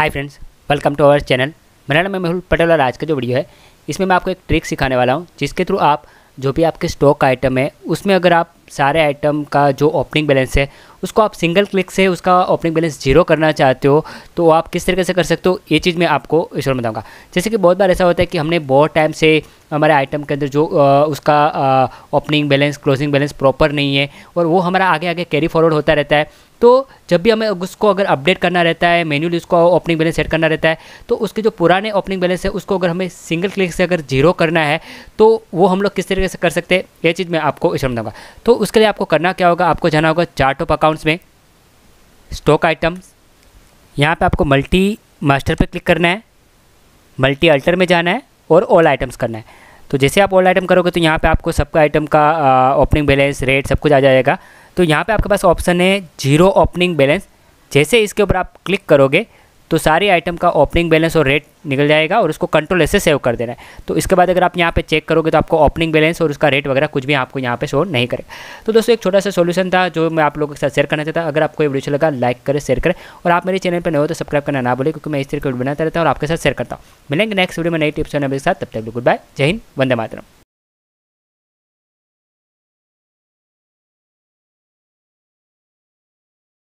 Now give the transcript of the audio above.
hi friends welcome to our channel मेरा नाम है मेहुल पटेल और आज का जो वीडियो है इसमें मैं आपको एक ट्रिक सिखाने वाला हूँ जिसके थ्रू आप जो भी आपके स्टॉक का आइटम है उसमें अगर आप सारे आइटम का जो ओपनिंग बैलेंस है उसको आप सिंगल क्लिक से उसका ओपनिंग बैलेंस जीरो करना चाहते हो तो आप किस तरीके से कर सकते हो ये चीज़ मैं आपको इस में बताऊँगा जैसे कि बहुत बार ऐसा होता है कि हमने बहुत टाइम से हमारे आइटम के अंदर जो आ, उसका opening balance closing balance proper नहीं है और वो हमारा आगे आगे कैरी फॉरवर्ड होता रहता है तो जब भी हमें उसको अगर अपडेट करना रहता है मेन्यूली उसको ओपनिंग बैलेंस सेट करना रहता है तो उसके जो पुराने ओपनिंग बैलेंस है उसको अगर हमें सिंगल क्लिक से अगर जीरो करना है तो वो हम लोग किस तरीके से कर सकते हैं ये चीज़ मैं आपको समझाऊँगा तो उसके लिए आपको करना क्या होगा आपको जाना होगा चार्ट ऑफ अकाउंट्स में स्टॉक आइटम्स यहाँ पर आपको मल्टी मास्टर पर क्लिक करना है मल्टी अल्टर में जाना है और ऑल आइटम्स करना है तो जैसे आप ऑल आइटम करोगे तो यहाँ पे आपको सबका आइटम का ओपनिंग बैलेंस रेट सब कुछ आ जाएगा तो यहाँ पे आपके पास ऑप्शन है जीरो ओपनिंग बैलेंस जैसे इसके ऊपर आप क्लिक करोगे तो सारे आइटम का ओपनिंग बैलेंस और रेट निकल जाएगा और उसको कंट्रोल ऐसे से सेव कर देना है तो इसके बाद अगर आप यहाँ पे चेक करोगे तो आपको ओपनिंग बैलेंस और उसका रेट वगैरह कुछ भी आपको यहाँ पे शो नहीं करेगा तो दोस्तों एक छोटा सा सोल्यूशन था जो मैं आप लोगों के साथ शेयर करना चाहता अगर आपको ये वीडियो अच्छा लगा लाइक करें शेयर करें और आप मेरे चैनल पर नए हो तो सब्सक्राइब करना ना बोले क्योंकि मैं इस तरह की वीडियो बनाता रहता हूँ और आपके साथ शेयर करता हूँ मिलेंगे नेक्स्ट वीडियो में नई टिप्स होने के साथ तब तक गुड बाय जय हिंद वंदे मातरम